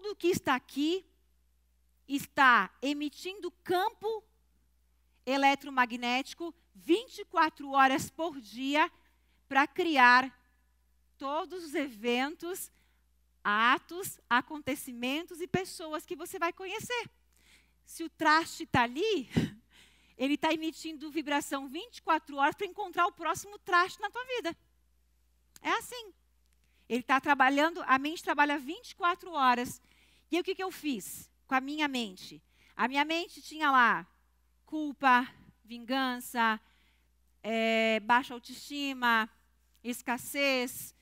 tudo que está aqui está emitindo campo eletromagnético 24 horas por dia para criar todos os eventos, atos, acontecimentos e pessoas que você vai conhecer. Se o traste está ali, ele está emitindo vibração 24 horas para encontrar o próximo traste na tua vida. É assim. Ele está trabalhando, a mente trabalha 24 horas. E aí, o que, que eu fiz com a minha mente? A minha mente tinha lá culpa, vingança, é, baixa autoestima, escassez,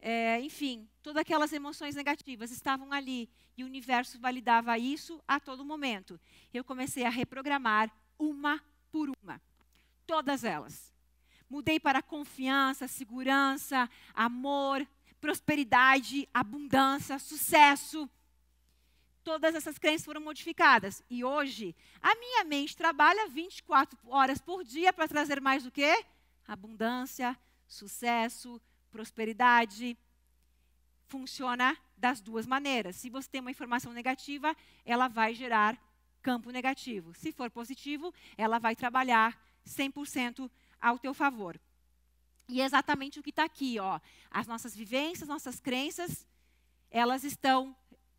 é, enfim, todas aquelas emoções negativas estavam ali e o universo validava isso a todo momento. Eu comecei a reprogramar uma por uma, todas elas. Mudei para confiança, segurança, amor, prosperidade, abundância, sucesso, todas essas crenças foram modificadas. E hoje, a minha mente trabalha 24 horas por dia para trazer mais do que? Abundância, sucesso, prosperidade. Funciona das duas maneiras. Se você tem uma informação negativa, ela vai gerar campo negativo. Se for positivo, ela vai trabalhar 100% ao teu favor. E é exatamente o que está aqui, ó. As nossas vivências, nossas crenças, elas estão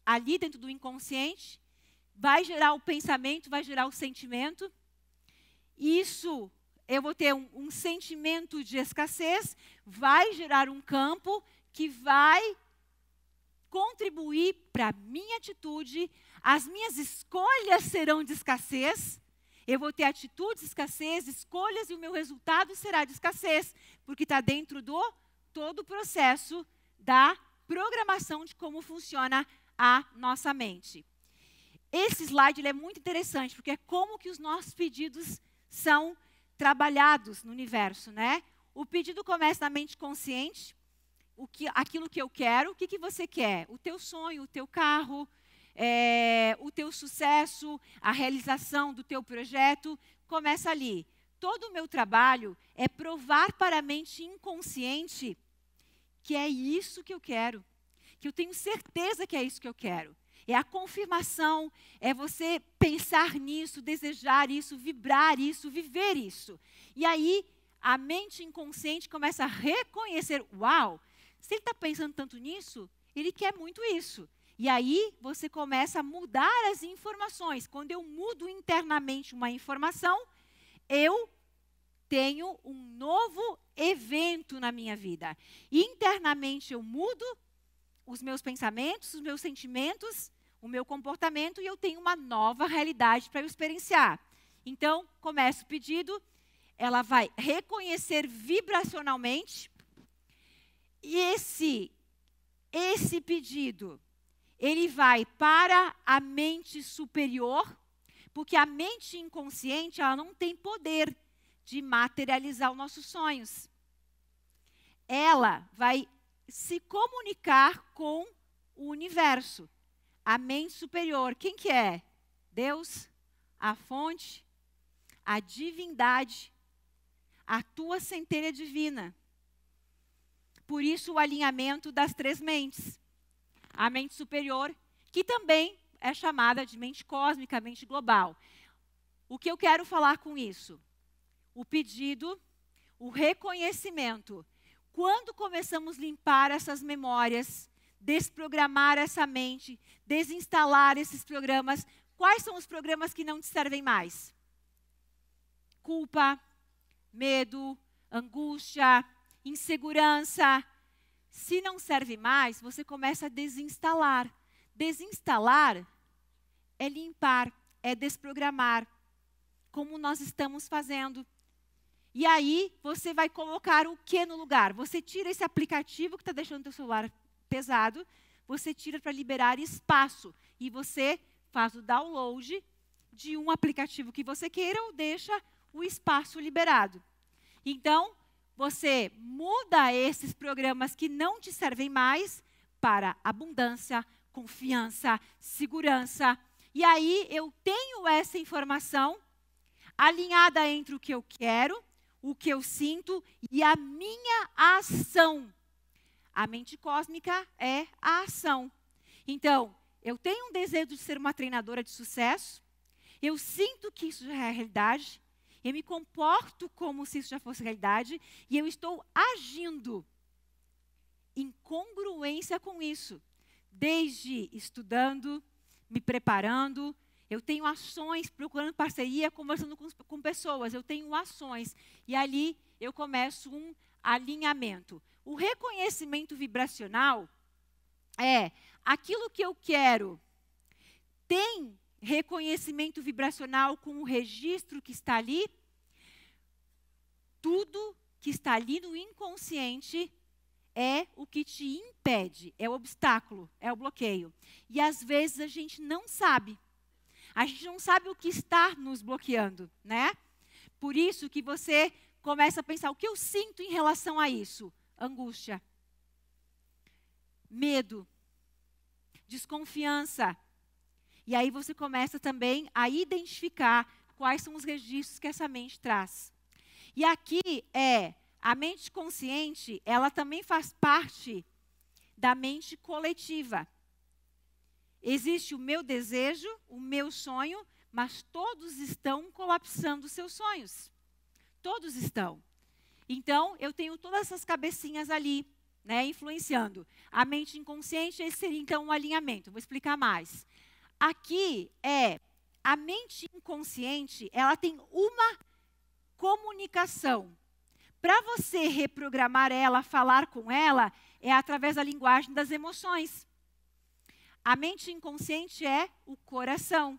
ali dentro do inconsciente, vai gerar o pensamento, vai gerar o sentimento. Isso, eu vou ter um, um sentimento de escassez, vai gerar um campo que vai contribuir para a minha atitude, as minhas escolhas serão de escassez. Eu vou ter atitudes de escassez, escolhas, e o meu resultado será de escassez, porque está dentro do todo o processo da programação de como funciona à nossa mente. Esse slide é muito interessante, porque é como que os nossos pedidos são trabalhados no universo, né? O pedido começa na mente consciente, o que, aquilo que eu quero, o que, que você quer? O teu sonho, o teu carro, é, o teu sucesso, a realização do teu projeto, começa ali. Todo o meu trabalho é provar para a mente inconsciente que é isso que eu quero que eu tenho certeza que é isso que eu quero. É a confirmação, é você pensar nisso, desejar isso, vibrar isso, viver isso. E aí a mente inconsciente começa a reconhecer: uau, se ele está pensando tanto nisso, ele quer muito isso. E aí você começa a mudar as informações. Quando eu mudo internamente uma informação, eu tenho um novo evento na minha vida. Internamente eu mudo, os meus pensamentos, os meus sentimentos, o meu comportamento e eu tenho uma nova realidade para experienciar. Então, começa o pedido, ela vai reconhecer vibracionalmente e esse esse pedido ele vai para a mente superior, porque a mente inconsciente ela não tem poder de materializar os nossos sonhos. Ela vai se comunicar com o universo. A mente superior, quem que é? Deus, a fonte, a divindade, a tua centelha divina. Por isso o alinhamento das três mentes. A mente superior, que também é chamada de mente cósmica, mente global. O que eu quero falar com isso? O pedido, o reconhecimento quando começamos a limpar essas memórias, desprogramar essa mente, desinstalar esses programas, quais são os programas que não te servem mais? Culpa, medo, angústia, insegurança. Se não serve mais, você começa a desinstalar. Desinstalar é limpar, é desprogramar, como nós estamos fazendo. E aí você vai colocar o que no lugar? Você tira esse aplicativo que está deixando o teu celular pesado, você tira para liberar espaço e você faz o download de um aplicativo que você queira ou deixa o espaço liberado. Então, você muda esses programas que não te servem mais para abundância, confiança, segurança. E aí eu tenho essa informação alinhada entre o que eu quero o que eu sinto e a minha ação. A mente cósmica é a ação. Então, eu tenho um desejo de ser uma treinadora de sucesso, eu sinto que isso já é realidade, eu me comporto como se isso já fosse realidade e eu estou agindo em congruência com isso, desde estudando, me preparando, eu tenho ações procurando parceria, conversando com, com pessoas. Eu tenho ações. E ali eu começo um alinhamento. O reconhecimento vibracional é aquilo que eu quero tem reconhecimento vibracional com o registro que está ali. Tudo que está ali no inconsciente é o que te impede, é o obstáculo, é o bloqueio. E às vezes a gente não sabe. A gente não sabe o que está nos bloqueando, né? Por isso que você começa a pensar: o que eu sinto em relação a isso? Angústia, medo, desconfiança. E aí você começa também a identificar quais são os registros que essa mente traz. E aqui é a mente consciente, ela também faz parte da mente coletiva. Existe o meu desejo, o meu sonho, mas todos estão colapsando seus sonhos. Todos estão. Então, eu tenho todas essas cabecinhas ali, né, influenciando. A mente inconsciente, esse seria então um alinhamento. Vou explicar mais. Aqui é a mente inconsciente, ela tem uma comunicação. Para você reprogramar ela, falar com ela, é através da linguagem das emoções. A mente inconsciente é o coração,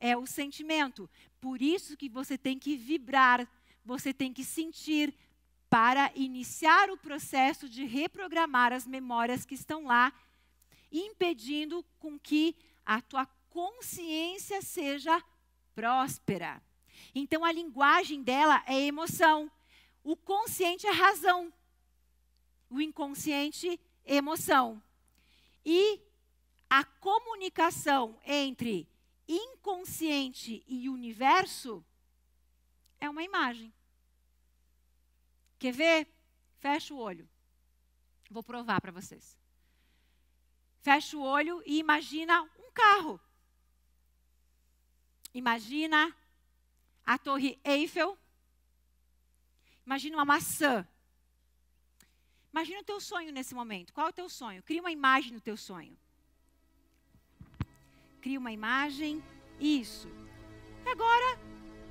é o sentimento. Por isso que você tem que vibrar, você tem que sentir para iniciar o processo de reprogramar as memórias que estão lá, impedindo com que a tua consciência seja próspera. Então a linguagem dela é emoção. O consciente é razão. O inconsciente, emoção. E a comunicação entre inconsciente e universo é uma imagem. Quer ver? Fecha o olho. Vou provar para vocês. Fecha o olho e imagina um carro. Imagina a Torre Eiffel. Imagina uma maçã. Imagina o teu sonho nesse momento. Qual é o teu sonho? Cria uma imagem do teu sonho cria uma imagem, isso. Agora,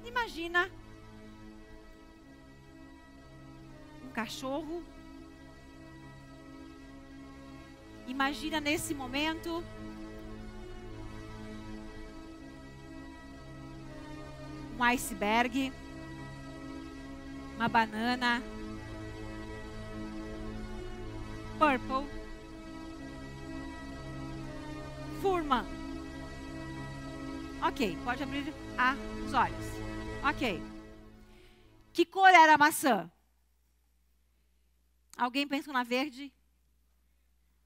imagina um cachorro. Imagina nesse momento um iceberg, uma banana, purple, furman. Ok, pode abrir ah, os olhos. Ok. Que cor era a maçã? Alguém pensou na verde?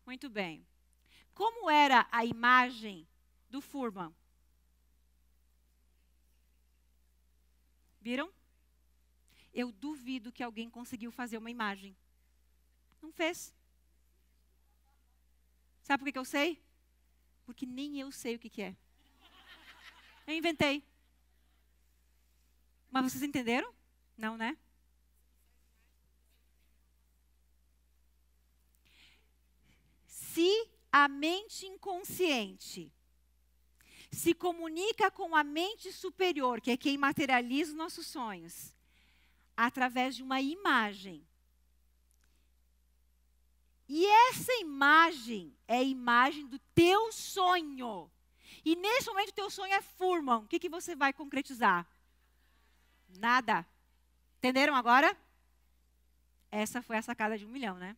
Muito bem. Como era a imagem do Furman? Viram? Eu duvido que alguém conseguiu fazer uma imagem. Não fez. Sabe por que eu sei? Porque nem eu sei o que, que é. Eu inventei. Mas vocês entenderam? Não, né? Se a mente inconsciente se comunica com a mente superior, que é quem materializa os nossos sonhos, através de uma imagem. E essa imagem é a imagem do teu sonho e nesse momento o teu sonho é Furman. o que, que você vai concretizar? Nada. Entenderam agora? Essa foi a sacada de um milhão, né?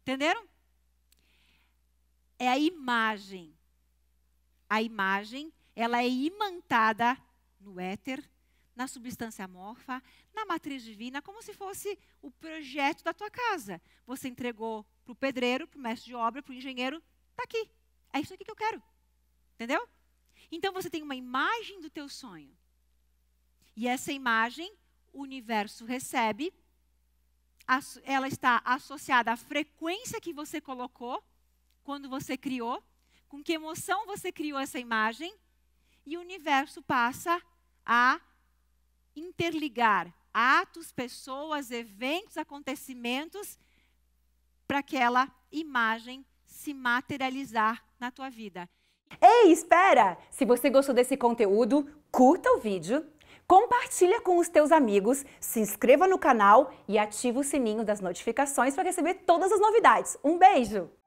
Entenderam? É a imagem. A imagem, ela é imantada no éter, na substância amorfa, na matriz divina, como se fosse o projeto da tua casa. Você entregou para o pedreiro, para o mestre de obra, para o engenheiro, está aqui. É isso aqui que eu quero. Entendeu? Então você tem uma imagem do teu sonho. E essa imagem o universo recebe, ela está associada à frequência que você colocou quando você criou, com que emoção você criou essa imagem, e o universo passa a interligar atos, pessoas, eventos, acontecimentos para aquela imagem se materializar na tua vida. Ei, espera! Se você gostou desse conteúdo, curta o vídeo, compartilha com os teus amigos, se inscreva no canal e ativa o sininho das notificações para receber todas as novidades. Um beijo!